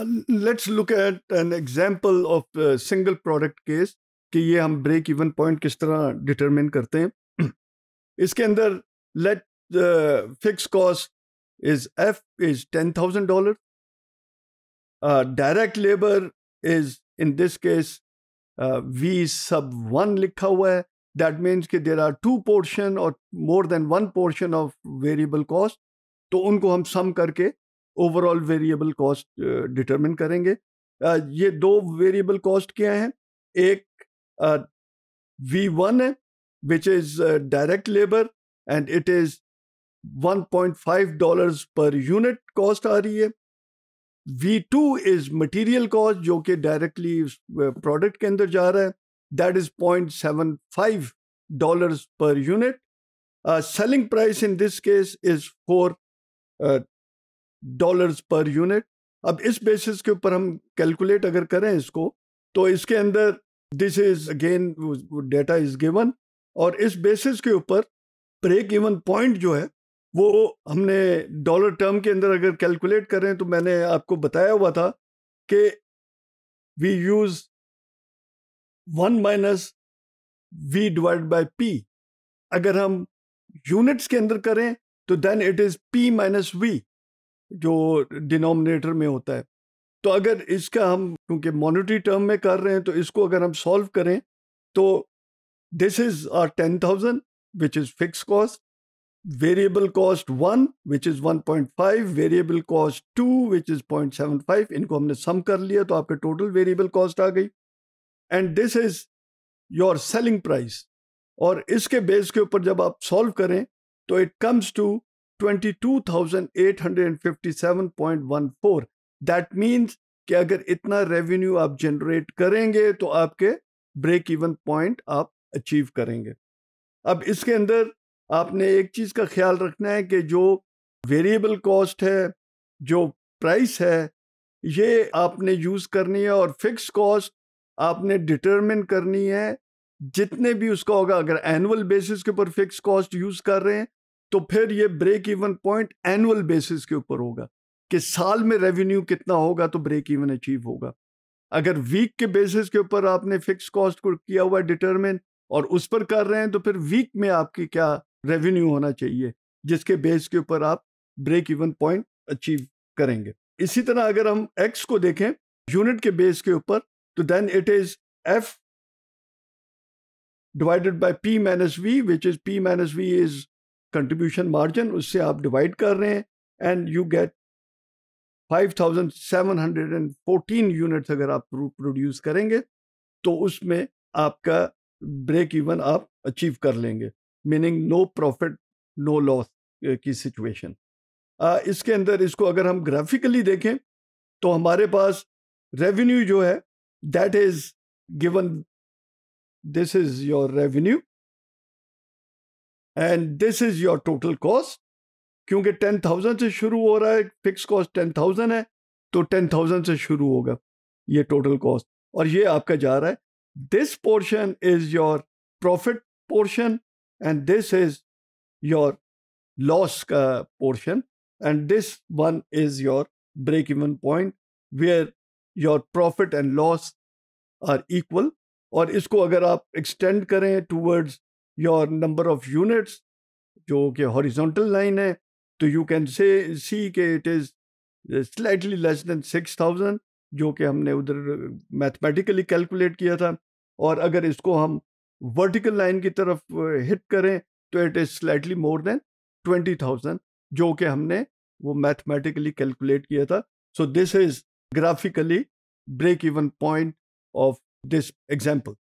let's look at an example of single product case कि ये हम ब्रेक इवन पॉइंट किस तरह डिटरमिन करते हैं इसके अंदर let fix cost is F is ten thousand dollar direct labour is in this case V sub one लिखा हुआ है दैट मीन्स कि देर आर टू पोर्शन और more than one portion of variable cost तो उनको हम सम करके overall variable cost determine करेंगे ये दो वेरिएबल कॉस्ट क्या हैं एक वी वन है which is direct labour and it is 1.5 dollars per unit cost आ रही है V two is material cost जो कि डायरेक्टली प्रोडक्ट के अंदर जा रहा है that is point seven five dollars per unit selling price in this case is four dollars per unit अब इस बेसिस के ऊपर हम कैलकुलेट अगर करें इसको तो इसके अंदर this is again data is given और इस बेसिस के ऊपर ब्रेक इवन पॉइंट जो है वो हमने डॉलर टर्म के अंदर अगर कैलकुलेट करें तो मैंने आपको बताया हुआ था कि we use one minus V divide by P अगर हम यूनिट्स के अंदर करें तो then it is P minus V जो डिनोमिनेटर में होता है तो अगर इसका हम क्योंकि मॉनिटरी टर्म में कर रहे हैं तो इसको अगर हम सॉल्व करें तो this is R ten thousand which is fixed cost variable cost one which is one point five variable cost two which is point seven five इनको हमने सम कर लिया तो आपके टोटल वेरिएबल कॉस्ट आ गई and this is your selling price और इसके बेस के ऊपर जब आप सॉल्व करें तो it comes to 22,857.14 that means कि अगर इतना रेवेन्यू आप जनरेट करेंगे तो आपके ब्रेक इवन पॉइंट आप अचीव करेंगे अब इसके अंदर आपने एक चीज़ का ख्याल रखना है कि जो वेरिएबल कॉस्ट है जो प्राइस है ये आपने यूज़ करनी है और फिक्स कॉस्ट आपने डिटरमिन करनी है जितने भी उसका होगा अगर एनुअल बेसिस के ऊपर फिक्स कॉस्ट यूज़ कर रहे हैं तो फिर ये break even point annual basis के ऊपर होगा कि साल में रेवेन्यू कितना होगा तो ब्रेक इवन अचीव होगा अगर वीक के बेसिस के ऊपर आपने फिक्स कॉस्ट को किया हुआ डिटरमिन और उस पर कर रहे हैं तो फिर वीक में आपकी क्या रेवेन्यू होना चाहिए जिसके बेस के ऊपर आप ब्रेक इवन पॉइंट अचीव करेंगे इसी तरह अगर हम एक्स को देखें यूनिट के बेस के ऊपर तो then it is F divided by P minus V which is P minus V is contribution margin उससे आप डिवाइड कर रहे हैं एंड यू गेट 5,714 यूनिट्स अगर आप प्रोड्यूस करेंगे तो उसमें आपका ब्रेक इवन आप अचीव कर लेंगे meaning no profit no loss की सिचुएशन इसके अंदर इसको अगर हम ग्राफिकली देखें तो हमारे पास रेवेन्यू जो है that is given this is your revenue and this is your total cost क्योंकि टेन थाउजेंड से शुरू हो रहा है फिक्स कॉस्ट टेन थाउजेंड है तो टेन थाउजेंड से शुरू होगा ये टोटल कॉस्ट और ये आपका जा रहा है this portion is your profit portion and this is your loss का portion and this one is your break even point where your profit and loss are equal और इसको अगर आप एक्सटेंड करें towards your number of units जो कि horizontal line है तो यू कैन से सी के it is slightly less than six thousand जो कि हमने उधर मैथमेटिकली uh, कैलकुलेट किया था और अगर इसको हम वर्टिकल लाइन की तरफ हिट uh, करें तो it is slightly more than twenty thousand जो कि हमने वो मैथमेटिकली कैलकुलेट किया था so this is graphically break even point of this example